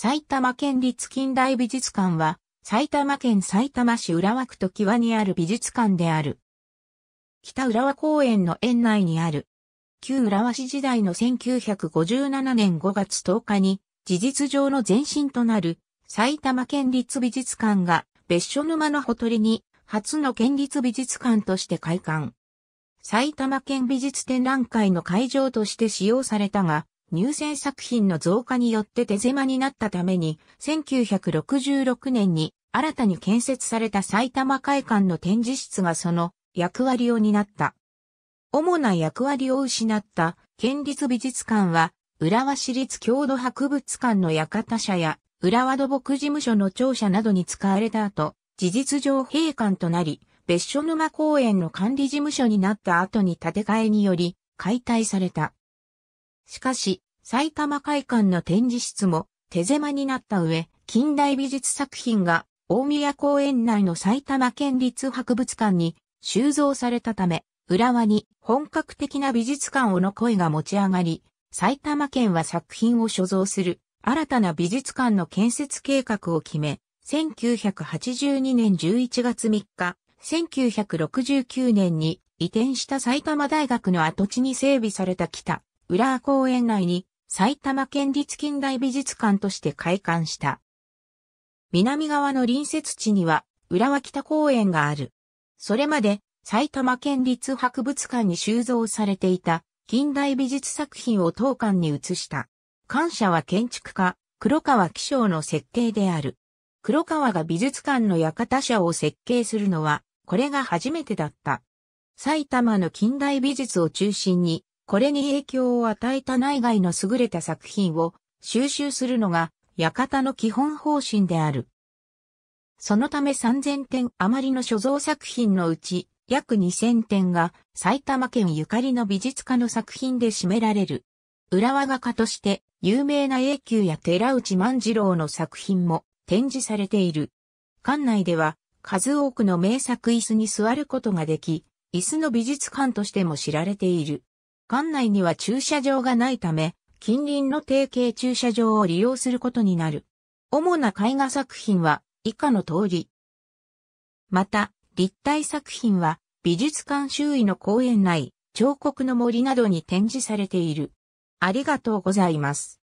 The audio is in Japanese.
埼玉県立近代美術館は、埼玉県埼玉市浦和区と際にある美術館である。北浦和公園の園内にある。旧浦和市時代の1957年5月10日に、事実上の前身となる、埼玉県立美術館が、別所沼のほとりに、初の県立美術館として開館。埼玉県美術展覧会の会場として使用されたが、入選作品の増加によって手狭になったために、1966年に新たに建設された埼玉会館の展示室がその役割を担った。主な役割を失った県立美術館は、浦和市立郷土博物館の館舎や、浦和土木事務所の庁舎などに使われた後、事実上閉館となり、別所沼公園の管理事務所になった後に建て替えにより、解体された。しかし、埼玉会館の展示室も手狭になった上、近代美術作品が大宮公園内の埼玉県立博物館に収蔵されたため、浦和に本格的な美術館をの声が持ち上がり、埼玉県は作品を所蔵する新たな美術館の建設計画を決め、1982年11月3日、1969年に移転した埼玉大学の跡地に整備された北浦和公園内に埼玉県立近代美術館として開館した。南側の隣接地には浦和北公園がある。それまで埼玉県立博物館に収蔵されていた近代美術作品を当館に移した。感謝は建築家、黒川紀章の設計である。黒川が美術館の館舎を設計するのは、これが初めてだった。埼玉の近代美術を中心に、これに影響を与えた内外の優れた作品を収集するのが館の基本方針である。そのため3000点余りの所蔵作品のうち約2000点が埼玉県ゆかりの美術家の作品で占められる。浦和画家として有名な永久や寺内万次郎の作品も展示されている。館内では数多くの名作椅子に座ることができ、椅子の美術館としても知られている。館内には駐車場がないため、近隣の定型駐車場を利用することになる。主な絵画作品は以下の通り。また、立体作品は美術館周囲の公園内、彫刻の森などに展示されている。ありがとうございます。